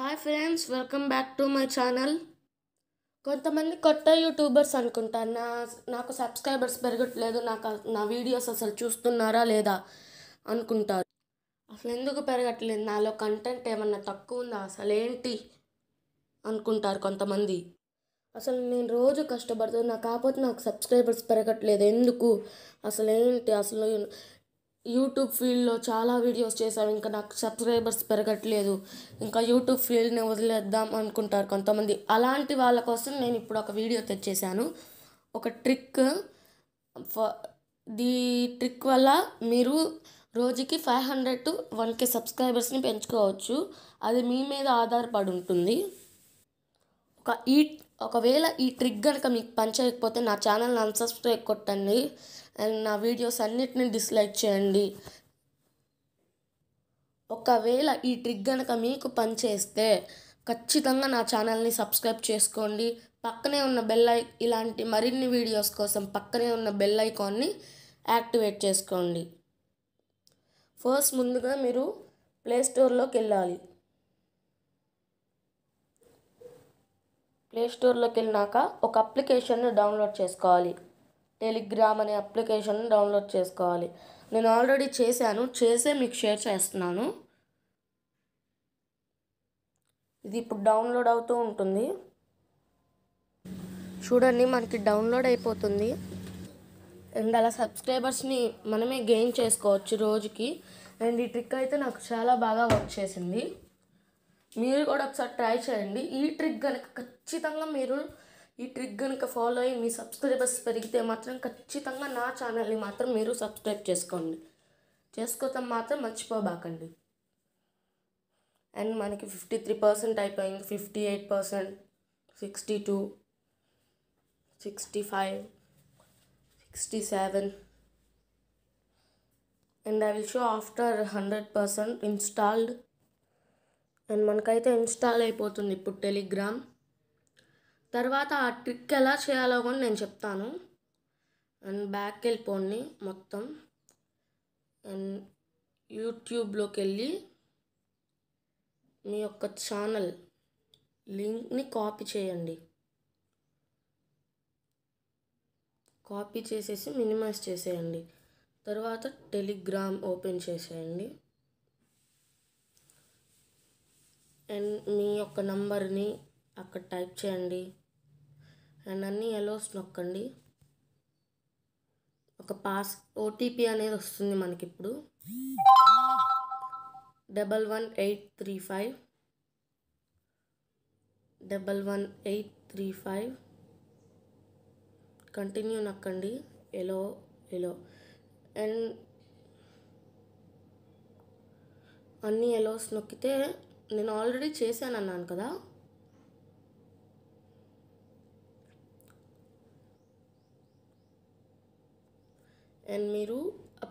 Hi friends welcome back to my channel కొంతమంది కొత్త YouTubers అనుకుంటారు నా నాకు సబ్స్క్రైబర్స్ పెరగట్లేదు నాకు నా వీడియోస్ అసలు చూస్తున్నారా లేదా అనుకుంటారు అసలు ఎందుకు పెరగట్లేదు నాలో కంటెంట్ ఏమన్నా తక్కువ ఉందా అసలు ఏంటి అనుకుంటారు కొంతమంది అసలు నేను రోజు కష్టపడుతున్నా కాకపోతే నాకు సబ్స్క్రైబర్స్ పెరగట్లేదు ఎందుకు అసలు ఏంటి అసలు యూట్యూబ్ ఫీల్డ్లో చాలా వీడియోస్ చేశాను ఇంకా నాకు సబ్స్క్రైబర్స్ పెరగట్లేదు ఇంకా యూట్యూబ్ ఫీల్డ్ని వదిలేద్దాం అనుకుంటారు కొంతమంది అలాంటి వాళ్ళ కోసం నేను ఇప్పుడు ఒక వీడియో తెచ్చేసాను ఒక ట్రిక్ దీ ట్రిక్ వల్ల మీరు రోజుకి five hundred to one K సబ్స్క్రైబర్స్ని పెంచుకోవచ్చు అది మీ మీద ఆధారపడి ఉంటుంది ఒక ఈ ఒకవేళ ఈ ట్రిక్ కనుక మీకు పనిచేయకపోతే నా ఛానల్ అన్సబ్స్క్రైబ్ కొట్టండి అండ్ నా వీడియోస్ అన్నిటిని డిస్లైక్ చేయండి ఒకవేళ ఈ ట్రిక్ కనుక మీకు పనిచేస్తే ఖచ్చితంగా నా ఛానల్ని సబ్స్క్రైబ్ చేసుకోండి పక్కనే ఉన్న బెల్ ఐ ఇలాంటి మరిన్ని వీడియోస్ కోసం పక్కనే ఉన్న బెల్ ఐకాన్ని యాక్టివేట్ చేసుకోండి ఫస్ట్ ముందుగా మీరు ప్లే స్టోర్లోకి వెళ్ళాలి ప్లేస్టోర్లోకి వెళ్ళినాక ఒక అప్లికేషన్ని డౌన్లోడ్ చేసుకోవాలి టెలిగ్రామ్ అనే అప్లికేషన్ డౌన్లోడ్ చేసుకోవాలి నేను ఆల్రెడీ చేశాను చేసే మీకు షేర్ చేస్తున్నాను ఇది ఇప్పుడు డౌన్లోడ్ అవుతూ ఉంటుంది చూడండి మనకి డౌన్లోడ్ అయిపోతుంది అండ్ అలా సబ్స్క్రైబర్స్ని మనమే గెయిన్ చేసుకోవచ్చు రోజుకి అండ్ ఈ ట్రిక్ అయితే నాకు చాలా బాగా వర్క్ చేసింది మీరు కూడా ఒకసారి ట్రై చేయండి ఈ ట్రిక్ కనుక ఖచ్చితంగా మీరు ఈ ట్రిక్ కనుక ఫాలో అయ్యి మీ సబ్స్క్రైబర్స్ పెరిగితే మాత్రం ఖచ్చితంగా నా ఛానల్ని మాత్రం మీరు సబ్స్క్రైబ్ చేసుకోండి చేసుకోవటం మాత్రం మర్చిపోబాకండి అండ్ మనకి ఫిఫ్టీ త్రీ పర్సెంట్ అయిపోయింది fifty eight percent sixty two sixty five sixty seven and I will show after hundred percent installed and మనకైతే ఇన్స్టాల్ అయిపోతుంది ఇప్పుడు టెలిగ్రామ్ తర్వాత ఆ ట్రిక్ ఎలా చేయాలో కూడా నేను చెప్తాను అండ్ బ్యాక్ వెళ్ళిపోండి మొత్తం అండ్ యూట్యూబ్లోకి వెళ్ళి మీ యొక్క ఛానల్ లింక్ని కాపీ చేయండి కాపీ చేసేసి మినిమైజ్ చేసేయండి తర్వాత టెలిగ్రామ్ ఓపెన్ చేసేయండి అండ్ మీ యొక్క నంబర్ని అక్కడ టైప్ చేయండి అండ్ అన్ని ఎలోస్ నొక్కండి ఒక పాస్ ఓటీపీ అనేది వస్తుంది మనకి ఇప్పుడు double one eight three five double one eight three five continue నొక్కండి ఎలో ఎలో అండ్ అన్ని ఎలోస్ నొక్కితే నేను ఆల్రెడీ చేశాను అన్నాను కదా అండ్ మీరు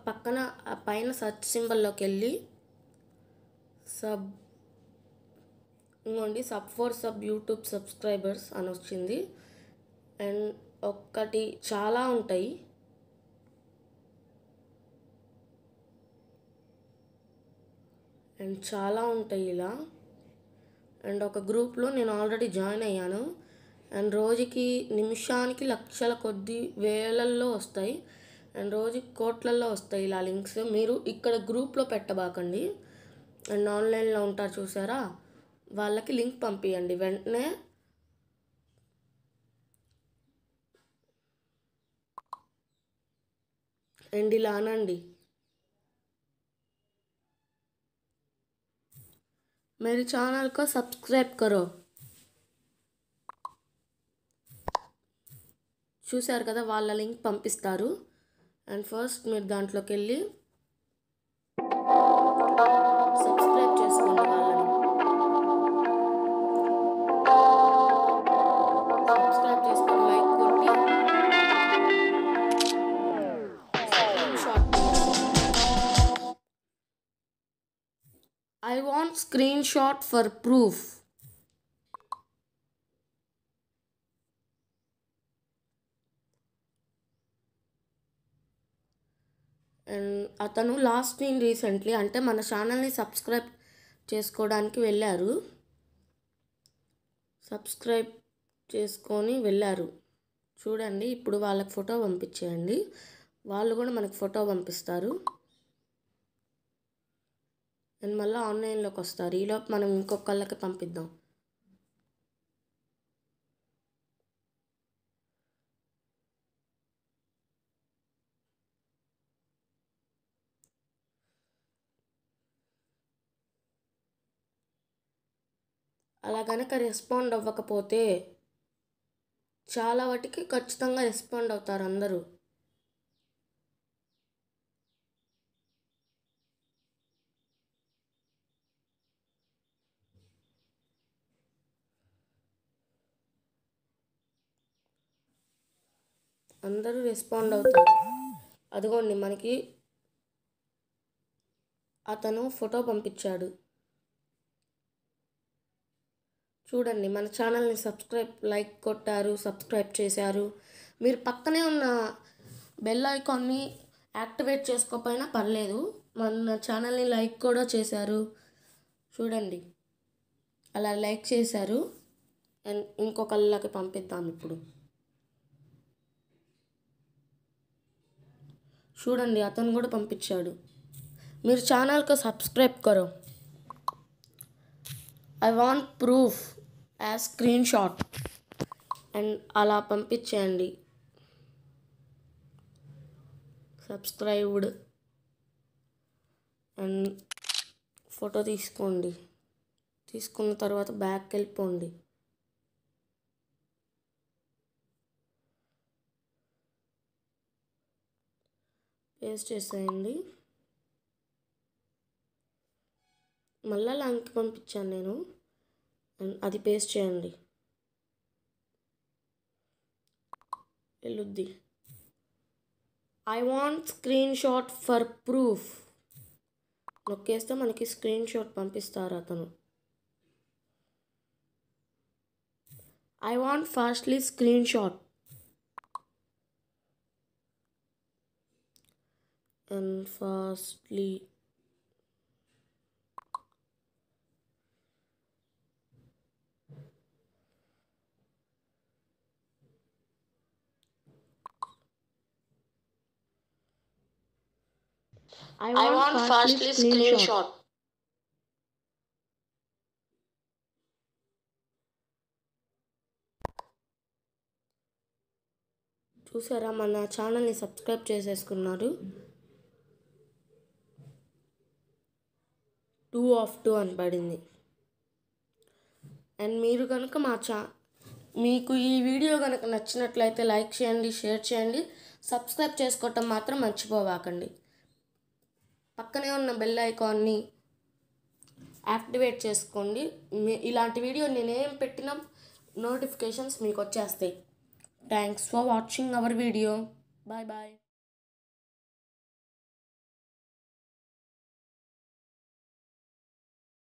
పక్కన ఆ పైన సర్చ్ సింబల్లోకి వెళ్ళి సబ్ ఇంకోండి sub for sub YouTube subscribers అని వచ్చింది అండ్ ఒక్కటి చాలా ఉంటాయి అండ్ చాలా ఉంటాయి ఇలా అండ్ ఒక గ్రూప్లో నేను ఆల్రెడీ జాయిన్ అయ్యాను అండ్ రోజుకి నిమిషానికి లక్షల కొద్ది వేలల్లో వస్తాయి అండ్ రోజుకి కోట్లల్లో వస్తాయి ఇలా లింక్స్ మీరు ఇక్కడ గ్రూప్లో పెట్టబాకండి అండ్ ఆన్లైన్లో ఉంటారు చూసారా వాళ్ళకి లింక్ పంపించండి వెంటనే అండ్ ఇలా అనండి मेरे चैनल को सब्सक्राइब करो చూశారు కదా వాళ్ళ లింక్ పంపిస్తారు అండ్ ఫస్ట్ మీరు దాంట్లోకి వెళ్ళి I want screenshot for proof. And అతను లాస్ట్ నేను రీసెంట్లీ అంటే మన ఛానల్ని సబ్స్క్రైబ్ చేసుకోవడానికి వెళ్ళారు సబ్స్క్రైబ్ చేసుకొని వెళ్ళారు చూడండి ఇప్పుడు వాళ్ళకి ఫోటో పంపించేయండి వాళ్ళు కూడా మనకు ఫోటో పంపిస్తారు దాని మళ్ళీ ఆన్లైన్లోకి వస్తారు ఈలోపు మనం ఇంకొకళ్ళకి పంపిద్దాం అలా కనుక రెస్పాండ్ అవ్వకపోతే చాలా వాటికి ఖచ్చితంగా రెస్పాండ్ అవుతారు అందరూ అందరూ రెస్పాండ్ అవుతారు అదిగోండి మనకి అతను ఫోటో పంపించాడు చూడండి మన ఛానల్ని సబ్స్క్రైబ్ లైక్ కొట్టారు సబ్స్క్రైబ్ చేశారు మీరు పక్కనే ఉన్న బెల్ ఐకాన్ని యాక్టివేట్ చేసుకోకపోయినా పర్లేదు మన ఛానల్ని లైక్ కూడా చేశారు చూడండి అలా లైక్ చేశారు అండ్ ఇంకొకళ్ళకి పంపిద్దాం ఇప్పుడు చూడండి అతను కూడా పంపించాడు మీరు ఛానల్కి సబ్స్క్రైబ్ కరో I want proof as screenshot and అలా పంపించేయండి సబ్స్క్రైబ్డ్ అండ్ ఫోటో తీసుకోండి తీసుకున్న తర్వాత బ్యాక్ వెళ్ళిపోండి పేస్ట్ చేసేయండి మళ్ళీ లంక్ పంపించాను నేను అది పేస్ట్ చేయండి వెళ్ళుద్ది I want screenshot for proof నొక్కేస్తే మనకి స్క్రీన్ షాట్ పంపిస్తారు అతను I want fastly screenshot and fastly. I want, I want fastly, fastly screenshot. screenshot. చూసారా మన ఛానల్ని సబ్స్క్రైబ్ చేసేసుకున్నారు టూ ఆఫ్ టూ అని పడింది అండ్ మీరు కనుక మా చా మీకు ఈ వీడియో కనుక నచ్చినట్లయితే లైక్ చేయండి షేర్ చేయండి సబ్స్క్రైబ్ చేసుకోవటం మాత్రం మర్చిపోవాకండి పక్కనే ఉన్న బెల్ ఐకాన్ని యాక్టివేట్ చేసుకోండి ఇలాంటి వీడియో నేనేం పెట్టినా నోటిఫికేషన్స్ మీకు వచ్చేస్తాయి thanks for watching our video bye bye